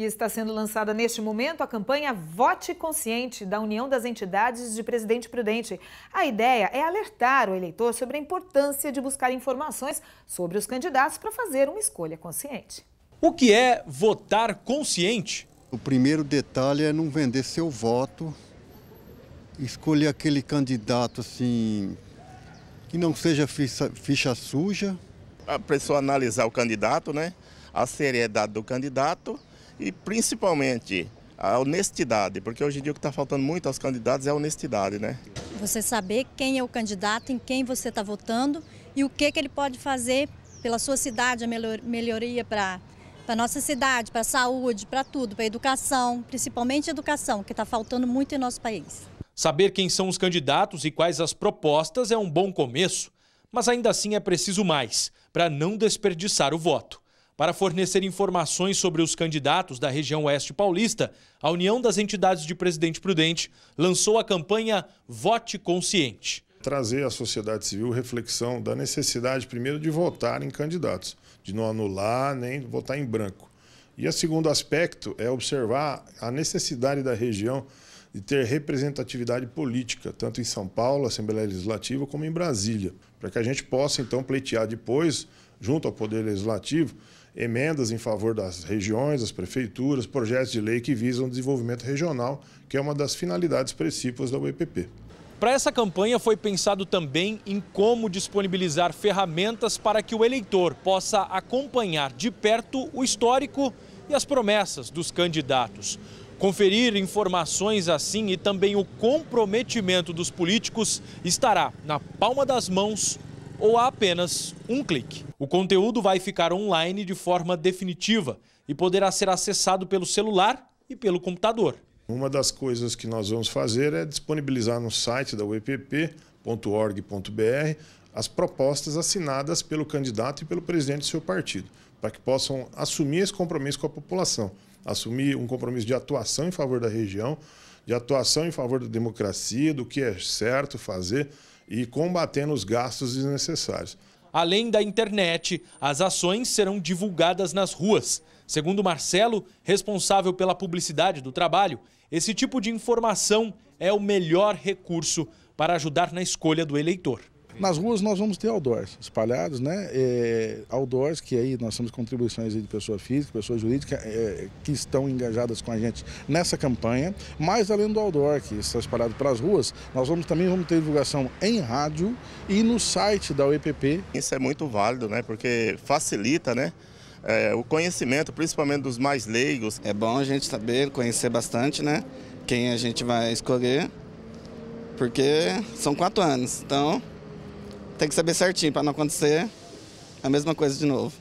E está sendo lançada neste momento a campanha Vote Consciente da União das Entidades de Presidente Prudente. A ideia é alertar o eleitor sobre a importância de buscar informações sobre os candidatos para fazer uma escolha consciente. O que é votar consciente? O primeiro detalhe é não vender seu voto, escolher aquele candidato assim que não seja ficha, ficha suja. A pessoa analisar o candidato, né? A seriedade do candidato e principalmente a honestidade, porque hoje em dia o que está faltando muito aos candidatos é a honestidade, né? Você saber quem é o candidato, em quem você está votando e o que, que ele pode fazer pela sua cidade, a melhoria para a nossa cidade, para a saúde, para tudo, para a educação, principalmente a educação, que está faltando muito em nosso país. Saber quem são os candidatos e quais as propostas é um bom começo, mas ainda assim é preciso mais para não desperdiçar o voto. Para fornecer informações sobre os candidatos da região Oeste Paulista, a União das Entidades de Presidente Prudente lançou a campanha Vote Consciente. Trazer à sociedade civil reflexão da necessidade, primeiro, de votar em candidatos, de não anular nem votar em branco. E o segundo aspecto é observar a necessidade da região de ter representatividade política, tanto em São Paulo, Assembleia Legislativa, como em Brasília, para que a gente possa então pleitear depois, junto ao Poder Legislativo, emendas em favor das regiões, das prefeituras, projetos de lei que visam desenvolvimento regional, que é uma das finalidades principais da UEPP. Para essa campanha foi pensado também em como disponibilizar ferramentas para que o eleitor possa acompanhar de perto o histórico e as promessas dos candidatos. Conferir informações assim e também o comprometimento dos políticos estará na palma das mãos ou a apenas um clique. O conteúdo vai ficar online de forma definitiva e poderá ser acessado pelo celular e pelo computador. Uma das coisas que nós vamos fazer é disponibilizar no site da uepp.org.br as propostas assinadas pelo candidato e pelo presidente do seu partido, para que possam assumir esse compromisso com a população, assumir um compromisso de atuação em favor da região, de atuação em favor da democracia, do que é certo fazer, e combatendo os gastos desnecessários. Além da internet, as ações serão divulgadas nas ruas. Segundo Marcelo, responsável pela publicidade do trabalho, esse tipo de informação é o melhor recurso para ajudar na escolha do eleitor. Nas ruas nós vamos ter outdoors espalhados, né? É, outdoors, que aí nós temos contribuições de pessoa física, pessoa jurídica é, que estão engajadas com a gente nessa campanha, mas além do outdoor, que está espalhado para as ruas, nós vamos também vamos ter divulgação em rádio e no site da UEPP. Isso é muito válido, né? Porque facilita, né? É, o conhecimento, principalmente dos mais leigos. É bom a gente saber, conhecer bastante, né? Quem a gente vai escolher, porque são quatro anos, então tem que saber certinho para não acontecer a mesma coisa de novo.